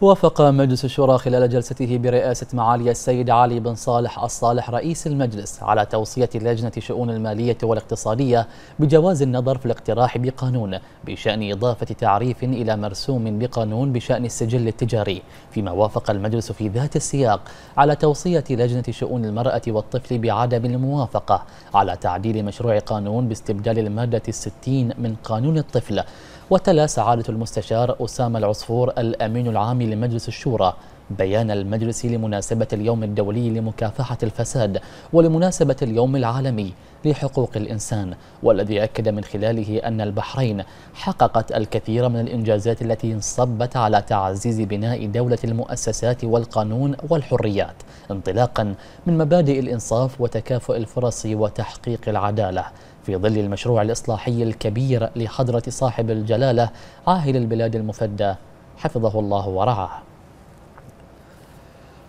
وافق مجلس الشورى خلال جلسته برئاسة معالي السيد علي بن صالح الصالح رئيس المجلس على توصية لجنة شؤون المالية والاقتصادية بجواز النظر في الاقتراح بقانون بشأن إضافة تعريف إلى مرسوم بقانون بشأن السجل التجاري فيما وافق المجلس في ذات السياق على توصية لجنة شؤون المرأة والطفل بعدم الموافقة على تعديل مشروع قانون باستبدال المادة الستين من قانون الطفل وتلا سعادة المستشار أسامة العصفور الأمين العام لمجلس الشورى بيان المجلس لمناسبة اليوم الدولي لمكافحة الفساد ولمناسبة اليوم العالمي لحقوق الإنسان والذي أكد من خلاله أن البحرين حققت الكثير من الإنجازات التي انصبت على تعزيز بناء دولة المؤسسات والقانون والحريات انطلاقا من مبادئ الإنصاف وتكافؤ الفرص وتحقيق العدالة في ظل المشروع الإصلاحي الكبير لحضرة صاحب الجلالة عاهل البلاد المفدى حفظه الله ورعاه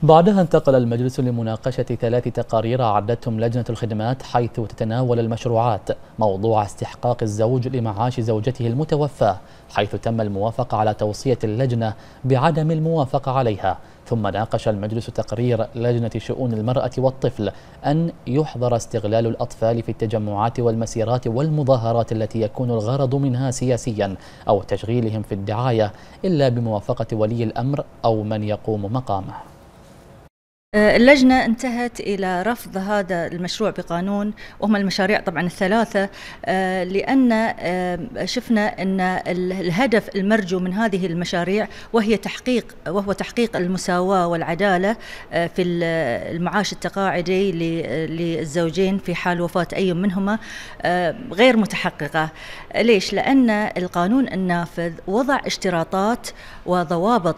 بعدها انتقل المجلس لمناقشة ثلاث تقارير أعدتهم لجنة الخدمات حيث تتناول المشروعات موضوع استحقاق الزوج لمعاش زوجته المتوفاة حيث تم الموافقة على توصية اللجنة بعدم الموافقة عليها ثم ناقش المجلس تقرير لجنة شؤون المرأة والطفل أن يحظر استغلال الأطفال في التجمعات والمسيرات والمظاهرات التي يكون الغرض منها سياسيا أو تشغيلهم في الدعاية إلا بموافقة ولي الأمر أو من يقوم مقامه آه، اللجنة انتهت إلى رفض هذا المشروع بقانون وهم المشاريع طبعا الثلاثة آه، لأن آه، شفنا أن الهدف المرجو من هذه المشاريع وهي تحقيق وهو تحقيق المساواة والعدالة في المعاش التقاعدي للزوجين في حال وفاة أي منهما غير متحققة ليش؟ لأن القانون النافذ وضع اشتراطات وضوابط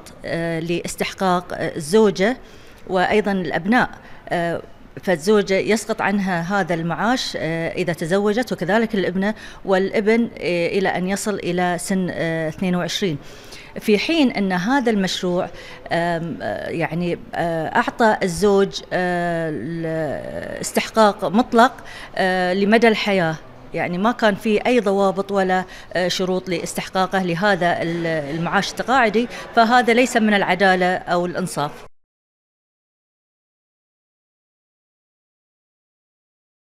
لاستحقاق الزوجة وايضا الابناء آه، فالزوجة يسقط عنها هذا المعاش آه، إذا تزوجت وكذلك الابنة والابن آه، إلى أن يصل إلى سن 22 في حين أن هذا المشروع يعني أعطى الزوج استحقاق مطلق لمدى الحياة يعني ما كان في اي ضوابط ولا شروط لاستحقاقه لهذا المعاش التقاعدي فهذا ليس من العداله او الانصاف